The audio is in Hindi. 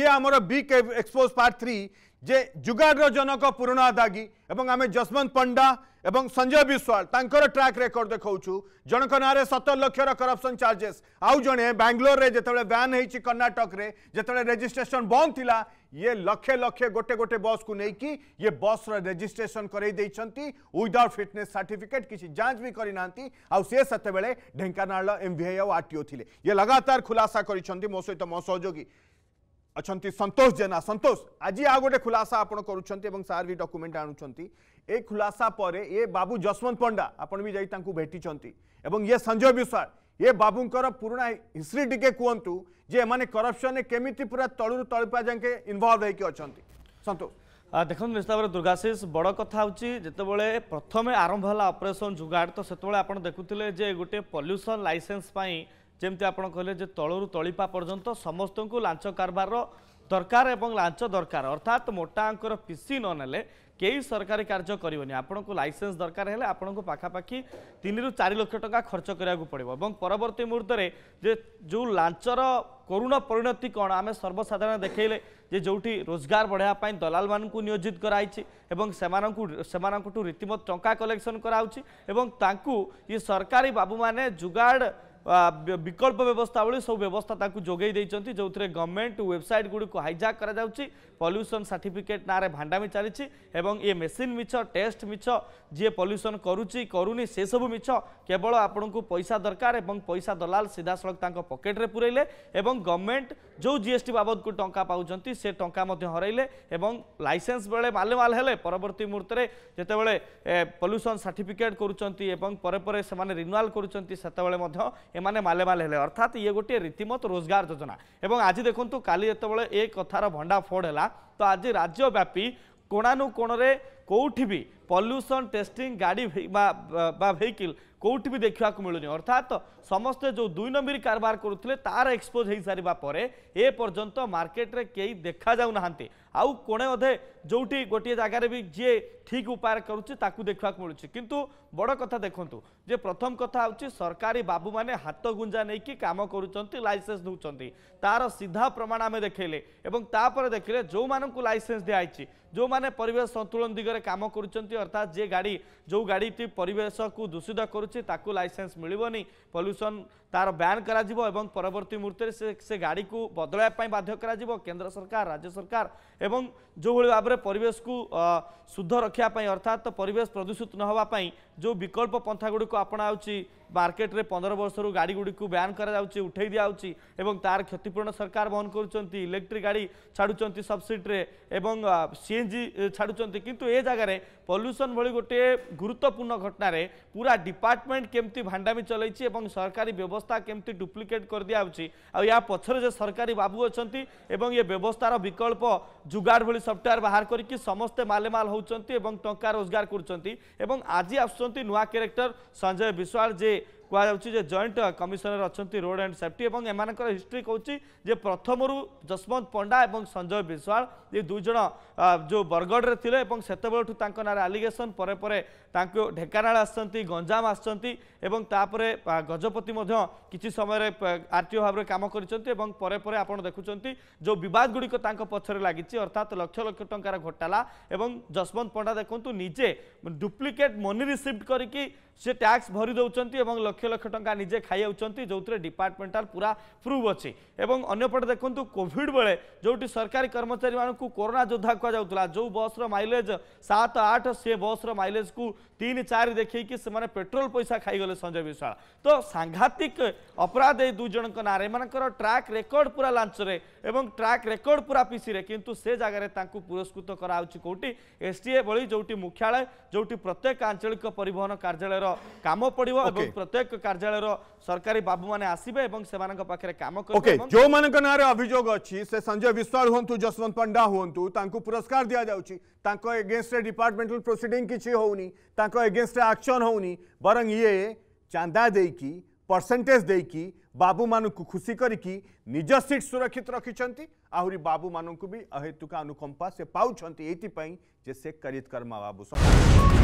ये आमर बिग एक्सपोज पार्ट थ्री जे जुगाड़ जनक पुराणा दागी एवं आम जशवंत पंडा एवं संजय विश्वाल ट्रैक रेकर्ड देखु जनक ना सतर लक्षर करपसन चार्जेस आउ जड़े बांगलोर जो व्यान हो कर्णाटक जिते रेजिट्रेसन बंद थी ये लक्षे लक्षे गोटे गोटे बस को लेकिन ये बस रेजिट्रेसन कराई ओदाउट फिटने सार्टिफिकेट किसी जांच भी करना आउ सी से ढेकाना M V I R TO थे ये लगातार खुलासा करो सहित मो सहयोगी ଅଛନ୍ତି ସନ୍ତୋଷ ଜେନା ସନ୍ତୋଷ ଆଜି ଆଉ ଗୋଟେ ଖୁଲାସା ଆପଣ କରୁଛନ୍ତି ଏବଂ ସାର୍ ବି ଡକ୍ୟୁମେଣ୍ଟ ଆଣୁଛନ୍ତି ଏ ଖୁଲାସା ପରେ ଏ ବାବୁ ଯଶବନ୍ତ ପଣ୍ଡା ଆପଣ ବି ଯାଇ ତାଙ୍କୁ ଭେଟିଛନ୍ତି ଏବଂ ଇଏ ସଞ୍ଜୟ ବିଶ୍ୱାଳ ଏ ବାବୁଙ୍କର ପୁରୁଣା ହିଷ୍ଟ୍ରି ଟିକେ କୁହନ୍ତୁ ଯେ ଏମାନେ କରପସନରେ କେମିତି ପୁରା ତଳୁରୁ ତଳିପା ଯାକେ ଇନଭଲ୍ଭ ହେଇକି ଅଛନ୍ତି ସନ୍ତୋଷ ଦେଖନ୍ତୁ ନିଶ୍ଚିତ ଭାବରେ ଦୁର୍ଗାଶିଷ ବଡ଼ କଥା ହେଉଛି ଯେତେବେଳେ ପ୍ରଥମେ ଆରମ୍ଭ ହେଲା ଅପରେସନ୍ ଯୁଗାଡ଼ ତ ସେତେବେଳେ ଆପଣ ଦେଖୁଥିଲେ ଯେ ଗୋଟିଏ ପଲ୍ୟୁସନ୍ ଲାଇସେନ୍ସ ପାଇଁ ଯେମିତି ଆପଣ କହିଲେ ଯେ ତଳରୁ ତଳିପା ପର୍ଯ୍ୟନ୍ତ ସମସ୍ତଙ୍କୁ ଲାଞ୍ଚ କାରବାରର ଦରକାର ଏବଂ ଲାଞ୍ଚ ଦରକାର ଅର୍ଥାତ୍ ମୋଟା ଅଙ୍କର ପିସି ନ ନେଲେ କେହି ସରକାରୀ କାର୍ଯ୍ୟ କରିବନି ଆପଣଙ୍କୁ ଲାଇସେନ୍ସ ଦରକାର ହେଲେ ଆପଣଙ୍କୁ ପାଖାପାଖି ତିନିରୁ ଚାରି ଲକ୍ଷ ଟଙ୍କା ଖର୍ଚ୍ଚ କରିବାକୁ ପଡ଼ିବ ଏବଂ ପରବର୍ତ୍ତୀ ମୁହୂର୍ତ୍ତରେ ଯେ ଯେଉଁ ଲାଞ୍ଚର କରୁଣ ପରିଣତି କ'ଣ ଆମେ ସର୍ବସାଧାରଣ ଦେଖେଇଲେ ଯେ ଯେଉଁଠି ରୋଜଗାର ବଢ଼ାଇବା ପାଇଁ ଦଲାଲମାନଙ୍କୁ ନିୟୋଜିତ କରାଯାଇଛି ଏବଂ ସେମାନଙ୍କୁ ସେମାନଙ୍କଠୁ ରୀତିମତ ଟଙ୍କା କଲେକ୍ସନ୍ କରାହେଉଛି ଏବଂ ତାଙ୍କୁ ଇଏ ସରକାରୀ ବାବୁମାନେ ଯୁଗାଡ଼ বিকল্প ব্যবস্থাভলি সব ব্যবস্থা তাকে যোগাই দিয়েছেন যে গভর্নমেন্ট ওয়েবসাইট গুড়ি হাইজাক করা যাচ্ছে পল্যুশন সার্টিফিকেট নাঁরে ভাণ্ডামি চালছে এবং এ মেসিন মিছ টেস্ট মিছ যে পল্যুশন করুচি করুনি সেসব মিছ কেবল আপনার পয়সা দরকার এবং পয়সা দলাল সিধাসলখ তাঁর পকেটে পুরাইলে এবং গভর্নমেন্ট ଯେଉଁ ଜି ଏସ୍ ଟି ବାବଦକୁ ଟଙ୍କା ପାଉଛନ୍ତି ସେ ଟଙ୍କା ମଧ୍ୟ ହରାଇଲେ ଏବଂ ଲାଇସେନ୍ସ ବେଳେ ମାଲେମାଲ ହେଲେ ପରବର୍ତ୍ତୀ ମୁହୂର୍ତ୍ତରେ ଯେତେବେଳେ ପଲ୍ୟୁସନ୍ ସାର୍ଟିଫିକେଟ୍ କରୁଛନ୍ତି ଏବଂ ପରେ ପରେ ସେମାନେ ରିନୁଆଲ୍ କରୁଛନ୍ତି ସେତେବେଳେ ମଧ୍ୟ ଏମାନେ ମାଲେମାଲ ହେଲେ ଅର୍ଥାତ୍ ଇଏ ଗୋଟିଏ ରୀତିମତ ରୋଜଗାର ଯୋଜନା ଏବଂ ଆଜି ଦେଖନ୍ତୁ କାଲି ଯେତେବେଳେ ଏ କଥାର ଭଣ୍ଡା ଫୋଡ଼ ହେଲା ତ ଆଜି ରାଜ୍ୟବ୍ୟାପୀ କୋଣାନୁକୋଣରେ କେଉଁଠି ବି ପଲ୍ୟୁସନ୍ ଟେଷ୍ଟିଂ ଗାଡ଼ି ବା ଭେହିକିଲ୍ কোটি বি দেখা মিলুনি অর্থাৎ সমস্তে যে দুই নম্বর কারবার করুলে তার এক্সপোজ হয়ে সারা পরে এ পর্যন্ত মার্কেটে কেই দেখা যাও না আউ কোণে অধে যেটি গোটিয়ে জায়গায় বি যে ঠিক উপায় করছে তাকে দেখা মিলুছে কিন্তু বড় কথা দেখুন যে প্রথম কথা হচ্ছে সরকারি বাবু মানে হাত গুঞ্জা নেই কাম করছেন লাইসেন্স দৌঁচান তার সিধা প্রমাণ আমি দেখাইলে এবং তাপরে দেখলে যে লাইসেন্স দিয়েছে যে পরিবেশ সন্তুলন দিগরে কাম করছেন অর্থাৎ যে গাড়ি যে গাড়িটি পরিবেশকু দূষিত করছে তাকে লাইসেন্স মিলবনি পল্যুশন তার ব্যান করা এবং পরবর্তী মুহূর্তে সে গাড়ি বদলাইয়া বাধ্য করা কেন্দ্র সরকার রাজ্য সরকার ଏବଂ ଯେଉଁଭଳି ଭାବରେ ପରିବେଶକୁ ଶୁଦ୍ଧ ରଖିବା ପାଇଁ ଅର୍ଥାତ୍ ପରିବେଶ ପ୍ରଦୂଷିତ ନ ହେବା ପାଇଁ ଯେଉଁ ବିକଳ୍ପ ପନ୍ଥାଗୁଡ଼ିକୁ ଆପଣାଉଛି ମାର୍କେଟରେ ପନ୍ଦର ବର୍ଷରୁ ଗାଡ଼ିଗୁଡ଼ିକୁ ବ୍ୟାନ୍ କରାଯାଉଛି ଉଠାଇ ଦିଆଯାଉଛି ଏବଂ ତାର କ୍ଷତିପୂରଣ ସରକାର ବହନ କରୁଛନ୍ତି ଇଲେକ୍ଟ୍ରିକ୍ ଗାଡ଼ି ଛାଡ଼ୁଛନ୍ତି ସବସିଡ଼ିରେ ଏବଂ ସିଏନ୍ଜି ଛାଡ଼ୁଛନ୍ତି କିନ୍ତୁ ଏ ଜାଗାରେ ପଲ୍ୟୁସନ୍ ଭଳି ଗୋଟିଏ ଗୁରୁତ୍ୱପୂର୍ଣ୍ଣ ଘଟଣାରେ ପୁରା ଡିପାର୍ଟମେଣ୍ଟ କେମିତି ଭାଣ୍ଡାମି ଚଲାଇଛି ଏବଂ ସରକାରୀ ବ୍ୟବସ୍ଥା କେମିତି ଡୁପ୍ଲିକେଟ୍ କରିଦିଆହେଉଛି ଆଉ ଏହା ପଛରେ ଯେ ସରକାରୀ ବାବୁ ଅଛନ୍ତି ଏବଂ ଏ ବ୍ୟବସ୍ଥାର ବିକଳ୍ପ ଯୁଗାଡ଼ ଭଳି ସଫ୍ଟୱେୟାର ବାହାର କରିକି ସମସ୍ତେ ମାଲେମାଲ ହେଉଛନ୍ତି ଏବଂ ଟଙ୍କା ରୋଜଗାର କରୁଛନ୍ତି ଏବଂ ଆଜି ଆସୁଛନ୍ତି ନୂଆ କ୍ୟାରେକ୍ଟର ସଞ୍ଜୟ ବିଶ୍ୱାଳ ଯେ କୁହାଯାଉଛି ଯେ ଜଏଣ୍ଟ କମିଶନର ଅଛନ୍ତି ରୋଡ୍ ଆଣ୍ଡ ସେଫ୍ଟି ଏବଂ ଏମାନଙ୍କର ହିଷ୍ଟ୍ରି କହୁଛି ଯେ ପ୍ରଥମରୁ ଯଶବନ୍ତ ପଣ୍ଡା ଏବଂ ସଞ୍ଜୟ ବିଶ୍ୱାଳ ଏ ଦୁଇ ଜଣ ଯେଉଁ ବରଗଡ଼ରେ ଥିଲେ ଏବଂ ସେତେବେଳଠୁ ତାଙ୍କ ନାଁରେ ଆଲିଗେସନ୍ ପରେ ପରେ ତାଙ୍କୁ ଢେଙ୍କାନାଳ ଆସିଛନ୍ତି ଗଞ୍ଜାମ ଆସିଛନ୍ତି ଏବଂ ତାପରେ ଗଜପତି ମଧ୍ୟ କିଛି ସମୟରେ ଆର୍ଟିଓ ଭାବରେ କାମ କରିଛନ୍ତି ଏବଂ ପରେ ପରେ ଆପଣ ଦେଖୁଛନ୍ତି ଯେଉଁ ବିବାଦଗୁଡ଼ିକ ତାଙ୍କ ପଛରେ ଲାଗିଛି ଅର୍ଥାତ୍ ଲକ୍ଷ ଲକ୍ଷ ଟଙ୍କାର ଘୋଟାଲା ଏବଂ ଯଶବନ୍ତ ପଣ୍ଡା ଦେଖନ୍ତୁ ନିଜେ ଡୁପ୍ଲିକେଟ୍ ମନି ରିସିଭ୍ଡ କରିକି সে ট্যাক্স ভরি দেছেন এবং লক্ষ লক্ষ টঙ্কা নিজে খাই যাচ্ছেন যে ডিপার্টমেন্টাল পুরা প্রুভ অছি এবং অন্যপটে দেখুন কোভিড বেড়ে যেটি সরকারি কর্মচারী মানুষ করোনা যোদ্ধা কুয়া যে বস্র মাইলেজ সাত আট সে বস্র মাইলেজ কু তিন চারি দেখি সে পেট্রোল পয়সা খাইগলে সঞ্জয় বিশ্বাল তো সাংঘাতিক অপরাধ এই দুই জনক না এমনকর ট্রাক রেকর্ড পুরা লাঞ্চরে এবং ট্রাক রেকর্ড পুরা পিসিরে কিন্তু সে জায়গায় তাঁকু পুরস্কৃত করা হচ্ছে কোটি এসটিএ ভি যেটি মুখ্যালয় যেটি প্রত্যেক আঞ্চলিক পরিবহন কার্যালয় कार्यालय काम पड़ो okay. प्रत्येक कार्यालय सरकारी बाबू मैंने आसबे और से पाखे कम ओके जो मान ना अभोग अच्छी से संजय विश्वाल हूँ जशवंत पंडा हूँ पुरस्कार दि जाऊँगी एगेन्स्ट डिपार्टमेंटल प्रोसीड किसी होगेन्स्ट आक्शन होनी बर ये चांदा दे कि परसेंटेज दे कि बाबू मानक खुशी करज सीट सुरक्षित रखिंट आहरी बाबू मानक भी अहेतुका अनुकंपा से पाँच ये से करित कर्मा बाबू